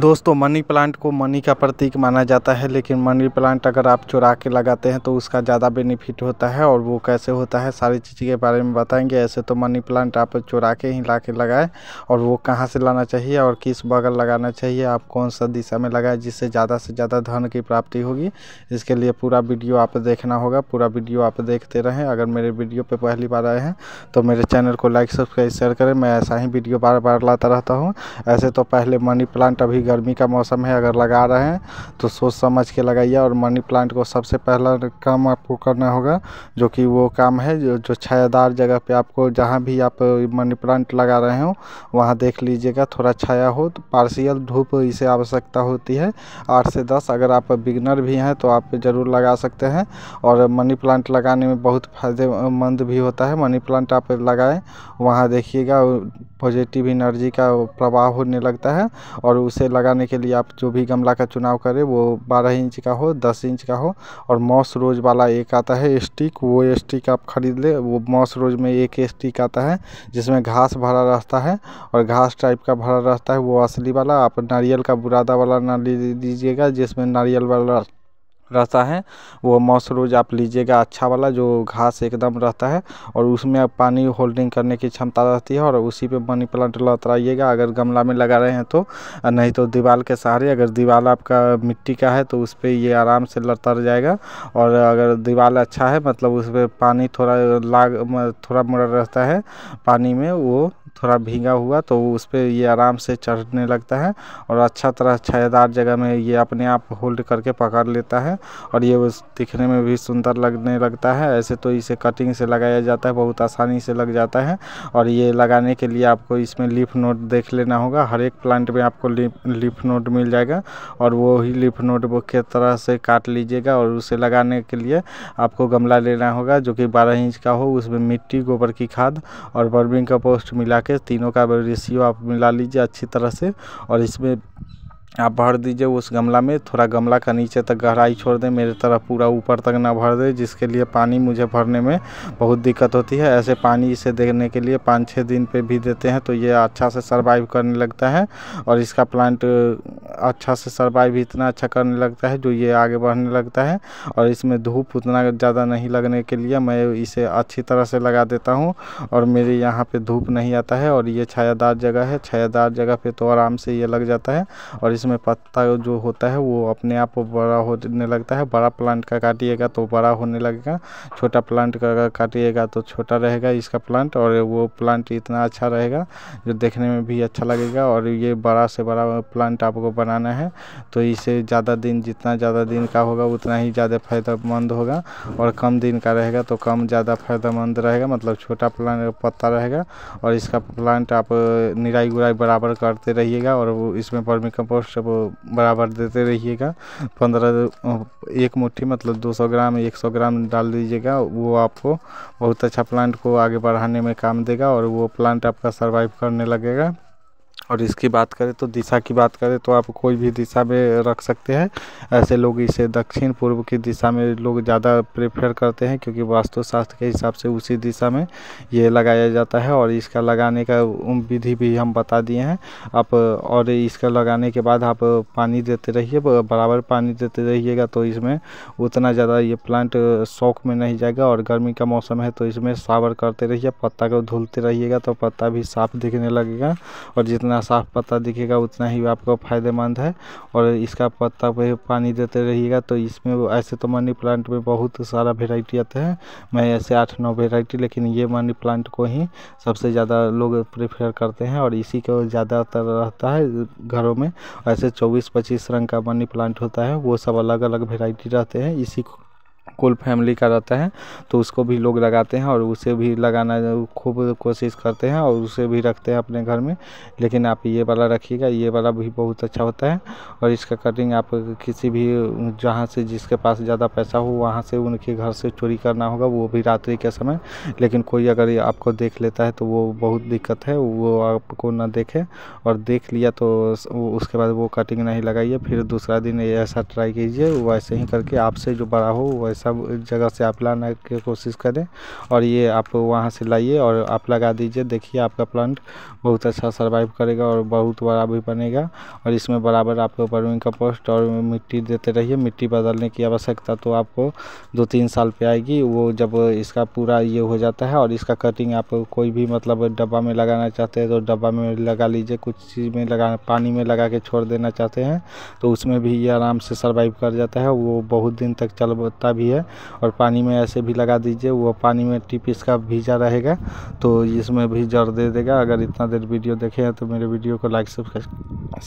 दोस्तों money plant को money का प्रतीक माना जाता है लेकिन मनी प्लांट अगर आप चुरा के लगाते हैं तो उसका ज़्यादा बेनिफिट होता है और वो कैसे होता है सारी चीज़ के बारे में बताएंगे ऐसे तो मनी प्लांट आप चुरा के ही ला के लगाएँ और वो कहाँ से लाना चाहिए और किस बगल लगाना चाहिए आप कौन सा दिशा में लगाएं जिससे ज़्यादा से ज़्यादा धन की प्राप्ति होगी इसके लिए पूरा वीडियो आप देखना होगा पूरा वीडियो आप देखते रहें अगर मेरे वीडियो पर पहली बार आए हैं तो मेरे चैनल को लाइक सब्सक्राइब शेयर करें मैं ऐसा ही वीडियो बार बार लाता रहता हूँ ऐसे तो पहले मनी प्लांट अभी गर्मी का मौसम है अगर लगा रहे हैं तो सोच समझ के लगाइए और मनी प्लांट को सबसे पहला काम आपको करना होगा जो कि वो काम है जो जो छायादार जगह पे आपको जहाँ भी आप मनी प्लांट लगा रहे हो वहाँ देख लीजिएगा थोड़ा छाया हो तो पार्सियल धूप इसे आवश्यकता होती है आठ से दस अगर आप बिगनर भी हैं तो आप ज़रूर लगा सकते हैं और मनी प्लांट लगाने में बहुत फ़ायदेमंद भी होता है मनी प्लांट आप लगाएं वहाँ देखिएगा पॉजिटिव एनर्जी का प्रवाह होने लगता है और उसे लगाने के लिए आप जो भी गमला का चुनाव करें वो 12 इंच का हो 10 इंच का हो और मॉस रोज वाला एक आता है स्टिक वो स्टिक आप ख़रीद लें वो मॉस रोज में एक स्टिक आता है जिसमें घास भरा रहता है और घास टाइप का भरा रहता है वो असली वाला आप नारियल का बुरादा वाला ना लीजिएगा जिसमें नारियल वाला रहता है वो मौस रोज आप लीजिएगा अच्छा वाला जो घास एकदम रहता है और उसमें आप पानी होल्डिंग करने की क्षमता रहती है और उसी पे मनी प्लांट लतराइएगा अगर गमला में लगा रहे हैं तो नहीं तो दीवार के सहारे अगर दीवार आपका मिट्टी का है तो उस पर ये आराम से लतर जाएगा और अगर दीवार अच्छा है मतलब उस पर पानी थोड़ा लाग थोड़ा मोड़ा रहता है पानी में वो थोड़ा भीगा हुआ तो उस पर ये आराम से चढ़ने लगता है और अच्छा तरह छायादार जगह में ये अपने आप होल्ड करके पकड़ लेता है और ये उस दिखने में भी सुंदर लगने लगता है ऐसे तो इसे कटिंग से लगाया जाता है बहुत आसानी से लग जाता है और ये लगाने के लिए आपको इसमें लिफ नोट देख लेना होगा हर एक प्लांट में आपको लिफ नोट मिल जाएगा और वो ही लिफ नोट के तरह से काट लीजिएगा और उसे लगाने के लिए आपको गमला लेना होगा जो कि बारह इंच का हो उसमें मिट्टी गोबर की खाद और बर्बिंग का पोस्ट मिला तीनों का रेशियो आप मिला लीजिए अच्छी तरह से और इसमें आप भर दीजिए उस गमला में थोड़ा गमला का नीचे तक गहराई छोड़ दें मेरे तरफ पूरा ऊपर तक ना भर दें जिसके लिए पानी मुझे भरने में बहुत दिक्कत होती है ऐसे पानी इसे देखने के लिए पाँच छः दिन पे भी देते हैं तो ये अच्छा से सर्वाइव करने लगता है और इसका प्लांट अच्छा से सर्वाइव इतना अच्छा करने लगता है जो ये आगे बढ़ने लगता है और इसमें धूप उतना ज़्यादा नहीं लगने के लिए मैं इसे अच्छी तरह से लगा देता हूँ और मेरे यहाँ पर धूप नहीं आता है और ये छायादार जगह है छायादार जगह पर तो आराम से ये लग जाता है और इसमें उसमें पत्ता जो होता है वो अपने आप बड़ा होने लगता है बड़ा प्लांट का काटिएगा तो बड़ा होने लगेगा छोटा प्लांट का अगर काटिएगा तो छोटा रहेगा इसका प्लांट और वो प्लांट इतना अच्छा रहेगा जो देखने में भी अच्छा लगेगा और ये बड़ा से बड़ा प्लांट आपको बनाना है तो इसे ज़्यादा दिन जितना ज़्यादा दिन का होगा उतना ही ज़्यादा फायदेमंद होगा और कम दिन का रहेगा तो कम ज़्यादा फायदेमंद रहेगा मतलब छोटा प्लांट पत्ता रहेगा और इसका प्लांट आप निराई गुराई बराबर करते रहिएगा और इसमें वर्मी कंपोस्ट सब बराबर देते रहिएगा पंद्रह एक मुट्ठी मतलब 200 ग्राम 100 ग्राम डाल दीजिएगा वो आपको बहुत अच्छा प्लांट को आगे बढ़ाने में काम देगा और वो प्लांट आपका सर्वाइव करने लगेगा और इसकी बात करें तो दिशा की बात करें तो आप कोई भी दिशा में रख सकते हैं ऐसे लोग इसे दक्षिण पूर्व की दिशा में लोग ज़्यादा प्रेफर करते हैं क्योंकि वास्तुशास्त्र के हिसाब से उसी दिशा में ये लगाया जाता है और इसका लगाने का विधि भी हम बता दिए हैं आप और इसका लगाने के बाद आप पानी देते रहिए बराबर पानी देते रहिएगा तो इसमें उतना ज़्यादा ये प्लांट शौक में नहीं जाएगा और गर्मी का मौसम है तो इसमें सावर करते रहिए पत्ता को धुलते रहिएगा तो पत्ता भी साफ दिखने लगेगा और जितना जितना साफ़ पत्ता दिखेगा उतना ही आपको फ़ायदेमंद है और इसका पत्ता पे पानी देते रहिएगा तो इसमें ऐसे तो मनी प्लांट में बहुत सारा वेराइटी आते हैं मैं ऐसे आठ नौ वेराइटी लेकिन ये मनी प्लांट को ही सबसे ज़्यादा लोग प्रेफर करते हैं और इसी को ज़्यादातर रहता है घरों में ऐसे चौबीस पच्चीस रंग का मनी प्लांट होता है वो सब अलग अलग वेराइटी रहते हैं इसी कुल फैमिली का रहता है तो उसको भी लोग लगाते हैं और उसे भी लगाना खूब कोशिश करते हैं और उसे भी रखते हैं अपने घर में लेकिन आप ये वाला रखिएगा ये वाला भी बहुत अच्छा होता है और इसका कटिंग आप किसी भी जहाँ से जिसके पास ज़्यादा पैसा हो वहाँ से उनके घर से चोरी करना होगा वो भी रात्रि के समय लेकिन कोई अगर आपको देख लेता है तो वो बहुत दिक्कत है वो आपको ना देखे और देख लिया तो उसके बाद वो कटिंग नहीं लगाइए फिर दूसरा दिन ऐसा ट्राई कीजिए वैसे ही करके आपसे जो बड़ा हो वैसे सब जगह से आप लाने की कोशिश करें और ये आप वहाँ से लाइए और आप लगा दीजिए देखिए आपका प्लांट बहुत अच्छा सर्वाइव करेगा और बहुत बड़ा भी बनेगा और इसमें बराबर आपको वर्मी कंपोस्ट और मिट्टी देते रहिए मिट्टी बदलने की आवश्यकता तो आपको दो तीन साल पर आएगी वो जब इसका पूरा ये हो जाता है और इसका कटिंग आप कोई भी मतलब डब्बा में लगाना चाहते हैं तो डब्बा में लगा लीजिए कुछ चीज़ में लगा पानी में लगा के छोड़ देना चाहते हैं तो उसमें भी ये आराम से सर्वाइव कर जाता है वो बहुत दिन तक चलता भी है और पानी में ऐसे भी लगा दीजिए वो पानी में टिप इसका भीजा रहेगा तो इसमें भी जड़ दे देगा अगर इतना देर वीडियो देखे हैं तो मेरे वीडियो को लाइक सब्सक्राइब